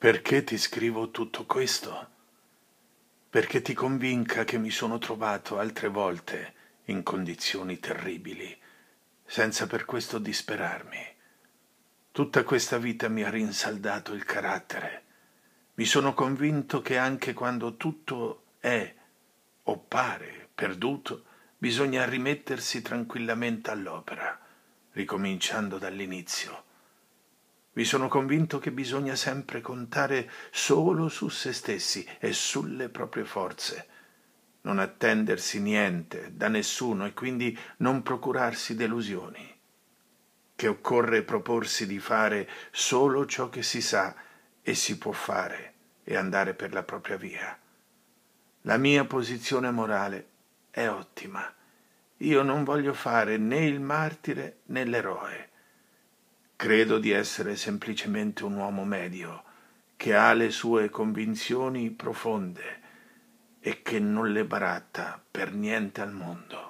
Perché ti scrivo tutto questo? Perché ti convinca che mi sono trovato altre volte in condizioni terribili, senza per questo disperarmi. Tutta questa vita mi ha rinsaldato il carattere. Mi sono convinto che anche quando tutto è o pare perduto, bisogna rimettersi tranquillamente all'opera, ricominciando dall'inizio vi sono convinto che bisogna sempre contare solo su se stessi e sulle proprie forze, non attendersi niente da nessuno e quindi non procurarsi delusioni, che occorre proporsi di fare solo ciò che si sa e si può fare e andare per la propria via. La mia posizione morale è ottima. Io non voglio fare né il martire né l'eroe Credo di essere semplicemente un uomo medio, che ha le sue convinzioni profonde e che non le baratta per niente al mondo.